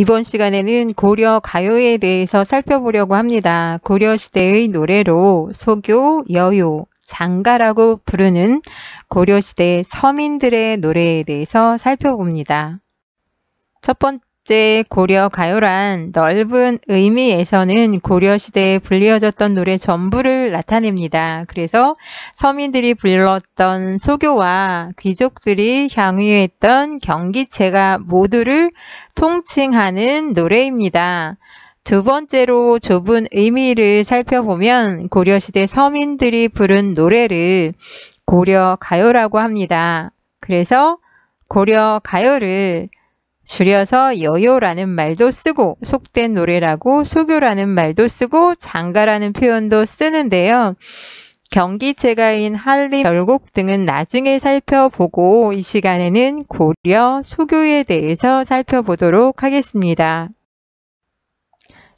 이번 시간에는 고려 가요에 대해서 살펴보려고 합니다. 고려 시대의 노래로 소교, 여요, 장가라고 부르는 고려 시대 서민들의 노래에 대해서 살펴봅니다. 첫 번째 국제 고려 가요란 넓은 의미에서는 고려시대에 불리어졌던 노래 전부를 나타냅니다. 그래서 서민들이 불렀던 소교와 귀족들이 향유했던 경기체가 모두를 통칭하는 노래입니다. 두 번째로 좁은 의미를 살펴보면 고려시대 서민들이 부른 노래를 고려 가요라고 합니다. 그래서 고려 가요를 줄여서 여요라는 말도 쓰고 속된 노래라고 소교라는 말도 쓰고 장가라는 표현도 쓰는데요. 경기체가인 한림, 별곡 등은 나중에 살펴보고 이 시간에는 고려, 소교에 대해서 살펴보도록 하겠습니다.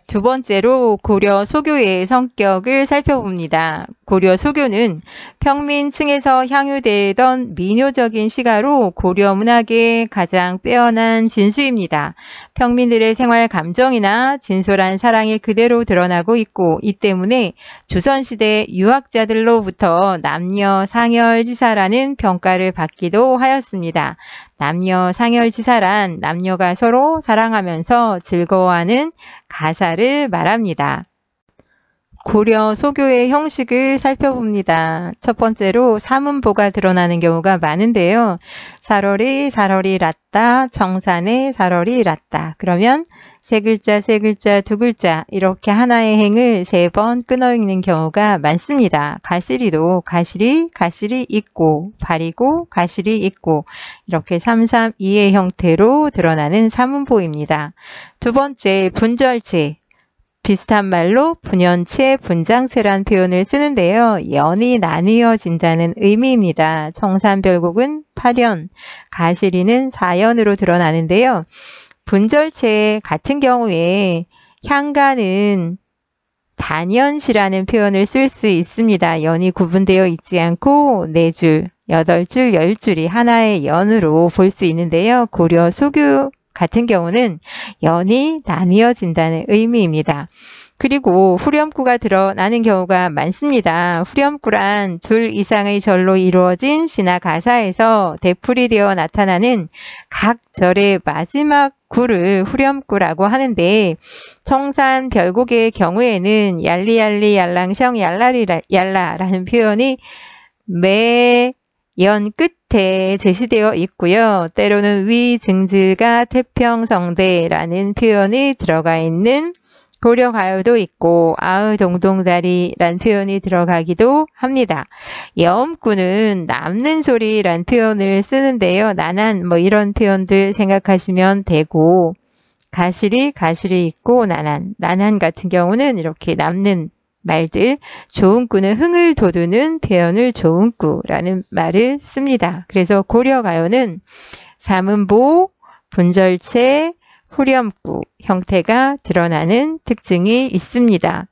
두 번째로 고려 소교의 성격을 살펴봅니다. 고려 소교는 평민층에서 향유되던 민요적인 시가로 고려 문학의 가장 빼어난 진수입니다. 평민들의 생활 감정이나 진솔한 사랑이 그대로 드러나고 있고 이 때문에 조선시대 유학자들로부터 남녀 상열지사라는 평가를 받기도 하였습니다. 남녀 상열지사란 남녀가 서로 사랑하면서 즐거워하는 가사를 말합니다. 고려 소교의 형식을 살펴봅니다. 첫 번째로 사문보가 드러나는 경우가 많은데요. 사월이 사월이 랐다, 정산의 사월이 랐다. 그러면 세 글자, 세 글자, 두 글자 이렇게 하나의 행을 세 번 끊어 읽는 경우가 많습니다. 가시리도 가시리, 가시리 있고 발이고 가시리 있고 이렇게 332의 형태로 드러나는 사문보입니다. 두 번째 분절체 비슷한 말로 분연체, 분장체란 표현을 쓰는데요. 연이 나뉘어진다는 의미입니다. 청산별곡은 8연, 가시리는 4연으로 드러나는데요. 분절체 같은 경우에 향가는 단연시라는 표현을 쓸 수 있습니다. 연이 구분되어 있지 않고 4 줄, 8덟1 0 줄이 하나의 연으로 볼 수 있는데요. 고려 소규 같은 경우는 연이 나뉘어진다는 의미입니다. 그리고 후렴구가 드러나는 경우가 많습니다. 후렴구란 둘 이상의 절로 이루어진 시나 가사에서 대풀이 되어 나타나는 각 절의 마지막 구를 후렴구라고 하는데 청산 별곡의 경우에는 얄리얄리 얄랑성 얄라리 얄라라는 표현이 매연끝 밑에 제시되어 있고요. 때로는 위증질가 태평성대라는 표현이 들어가 있는 고려가요도 있고 아우 동동다리란 표현이 들어가기도 합니다. 염음구는 남는 소리란 표현을 쓰는데요. 난한 뭐 이런 표현들 생각하시면 되고 가실이 가실이 있고 난한 난한 같은 경우는 이렇게 남는 말들 좋은꾸는 흥을 돋우는 배연을 좋은꾸라는 말을 씁니다. 그래서 고려 가요는 삼음보 분절체, 후렴구 형태가 드러나는 특징이 있습니다.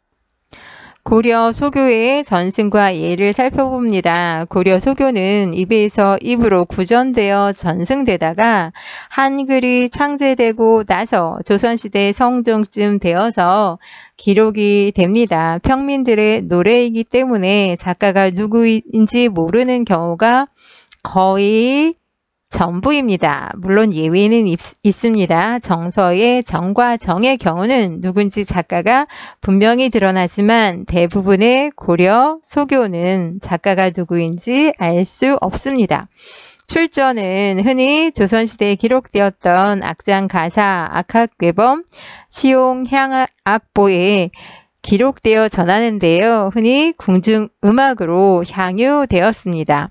고려 소교의 전승과 예를 살펴봅니다. 고려 소교는 입에서 입으로 구전되어 전승되다가 한글이 창제되고 나서 조선시대 성종쯤 되어서 기록이 됩니다. 평민들의 노래이기 때문에 작가가 누구인지 모르는 경우가 거의 전부입니다. 물론 예외는 있, 있습니다. 정서의 정과 정의 경우는 누군지 작가가 분명히 드러나지만 대부분의 고려, 소교는 작가가 누구인지 알 수 없습니다. 출전은 흔히 조선시대에 기록되었던 악장 가사, 악학괴범, 시용 향악보에 기록되어 전하는데요. 흔히 궁중 음악으로 향유되었습니다.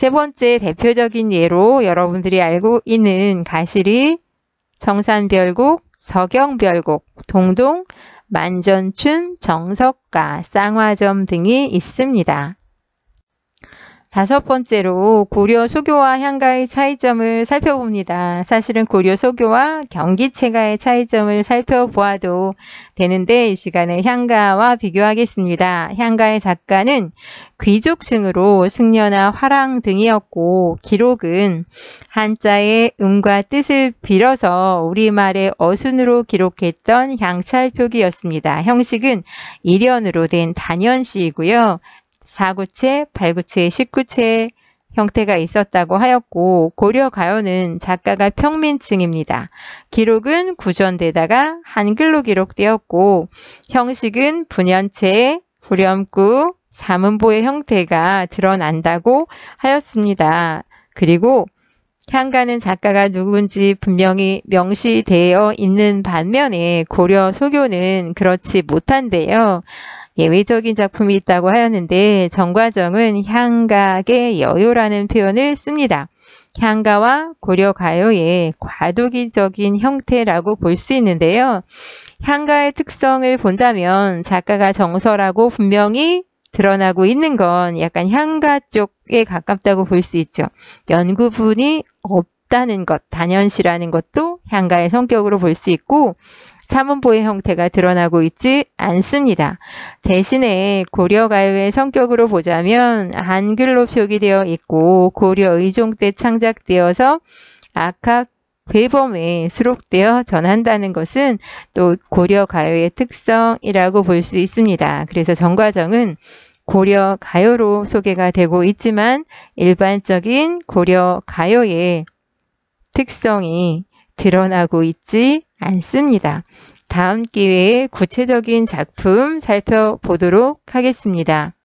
세 번째 대표적인 예로 여러분들이 알고 있는 가시리, 정산별곡, 서경별곡, 동동, 만전춘, 정석가, 쌍화점 등이 있습니다. 다섯 번째로 고려 소교와 향가의 차이점을 살펴봅니다. 사실은 고려 소교와 경기체가의 차이점을 살펴보아도 되는데 이 시간에 향가와 비교하겠습니다. 향가의 작가는 귀족층으로 승려나 화랑 등이었고 기록은 한자의 음과 뜻을 빌어서 우리말의 어순으로 기록했던 양찰 표기였습니다. 형식은 일연으로 된 단연시이고요. 4구체, 8구체, 19체 형태가 있었다고 하였고 고려 가요는 작가가 평민층입니다. 기록은 구전되다가 한글로 기록되었고 형식은 분연체, 후렴구, 사문보의 형태가 드러난다고 하였습니다. 그리고 향가는 작가가 누군지 분명히 명시되어 있는 반면에 고려 소교는 그렇지 못한데요. 예외적인 작품이 있다고 하였는데 정과정은 향각의 여요라는 표현을 씁니다. 향가와 고려 가요의 과도기적인 형태라고 볼 수 있는데요. 향가의 특성을 본다면 작가가 정서라고 분명히 드러나고 있는 건 약간 향가 쪽에 가깝다고 볼 수 있죠. 연구분이 없다는 것, 단연시라는 것도 향가의 성격으로 볼 수 있고 사문보의 형태가 드러나고 있지 않습니다. 대신에 고려가요의 성격으로 보자면 한글로 표기되어 있고 고려의종 때 창작되어서 악학 괴범에 수록되어 전한다는 것은 또 고려 가요의 특성이라고 볼 수 있습니다. 그래서 정과정은 고려 가요로 소개가 되고 있지만 일반적인 고려 가요의 특성이 드러나고 있지 않습니다. 다음 기회에 구체적인 작품 살펴보도록 하겠습니다.